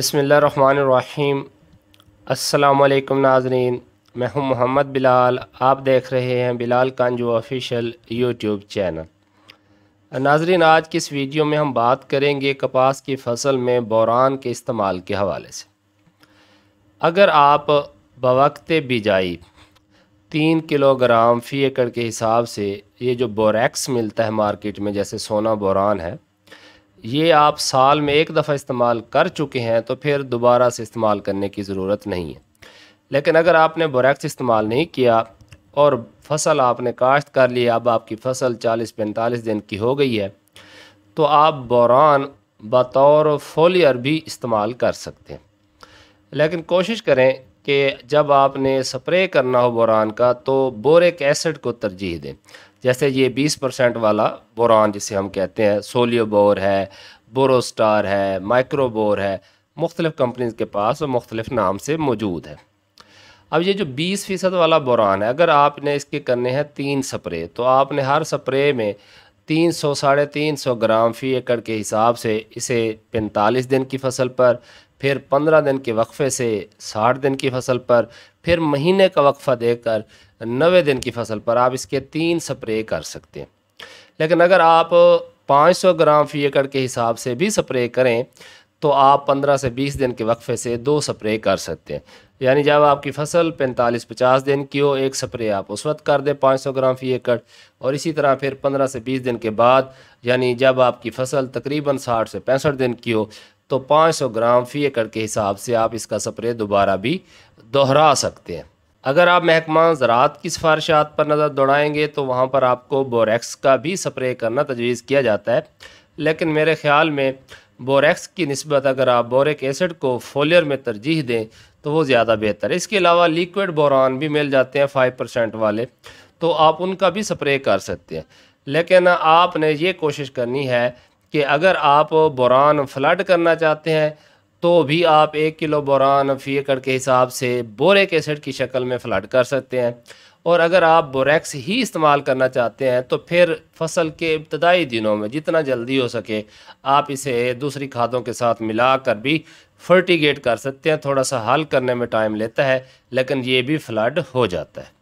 बसमीम् अल्लाम नाजरीन मैं हूं मोहम्मद बिलाल आप देख रहे हैं Bilal Kanju official YouTube channel नाजरीन आज की इस वीडियो में हम बात करेंगे कपास की फसल में बोरान के इस्तेमाल के हवाले से अगर आप बवक्त बिजाई तीन किलोग्राम फ़ी एकड़ के हिसाब से ये जो बोरेक्स मिलता है मार्केट में जैसे सोना बोरान है ये आप साल में एक दफ़ा इस्तेमाल कर चुके हैं तो फिर दोबारा से इस्तेमाल करने की ज़रूरत नहीं है लेकिन अगर आपने बोरेक्स इस्तेमाल नहीं किया और फसल आपने काश्त कर ली अब आपकी फसल 40-45 दिन की हो गई है तो आप बोरान बतौर फोलियर भी इस्तेमाल कर सकते हैं लेकिन कोशिश करें कि जब आपने स्प्रे करना हो बोरान का तो बोरिक एसिड को तरजीह दें जैसे ये 20 परसेंट वाला बोरान जिसे हम कहते हैं सोलियोबोर है बोरोस्टार है माइक्रोबोर है मुख्तलिफ़ कंपनीज के पास और मुख्तलिफ़ नाम से मौजूद है अब ये जो 20 फ़ीसद वाला बोरान है अगर आपने इसके करने हैं तीन स्प्रे तो आपने हर स्प्रे में तीन सौ साढ़े तीन सौ ग्राम फ़ी एकड़ के हिसाब से इसे पैंतालीस दिन की फसल पर फिर पंद्रह दिन के वक्फे से साठ दिन की फसल पर फिर महीने का वक्फा देकर नवे दिन की फसल पर आप इसके तीन स्प्रे कर सकते हैं लेकिन अगर आप 500 ग्राम फी एकड़ के हिसाब से भी स्प्रे करें तो आप 15 से 20 दिन के वक्फे से दो स्प्रे कर सकते हैं यानी जब आपकी फसल 45-50 दिन की हो एक स्प्रे आप उस वक्त कर दें 500 ग्राम फी एकड़ और इसी तरह फिर 15 से 20 दिन के बाद यानी जब आपकी फसल तकरीबन 60 से पैंसठ दिन की हो तो 500 ग्राम फी एकड़ के हिसाब से आप इसका स्प्रे दोबारा भी दोहरा सकते हैं अगर आप महकमा ज़रात की सिफारशात पर नज़र दौड़ाएंगे तो वहाँ पर आपको बोरेक्स का भी स्प्रे करना तजवीज़ किया जाता है लेकिन मेरे ख्याल में बोरेक्स की नस्बत अगर आप बोरिक एसिड को फोलियर में तरजीह दें तो वो ज़्यादा बेहतर है इसके अलावा लिक्विड बोरान भी मिल जाते हैं फ़ाइव परसेंट वाले तो आप उनका भी स्प्रे कर सकते हैं लेकिन आपने ये कोशिश करनी है कि अगर आप बुरान फ्लड करना चाहते हैं तो भी आप एक किलो बुरान फ़ी एकड़ के हिसाब से बोरेक एसिड की शक्ल में फ्लड कर सकते हैं और अगर आप बोरेक्स ही इस्तेमाल करना चाहते हैं तो फिर फसल के इब्तदाई दिनों में जितना जल्दी हो सके आप इसे दूसरी खादों के साथ मिला कर भी फर्टिगेट कर सकते हैं थोड़ा सा हल करने में टाइम लेता है लेकिन ये भी फ्लड हो जाता है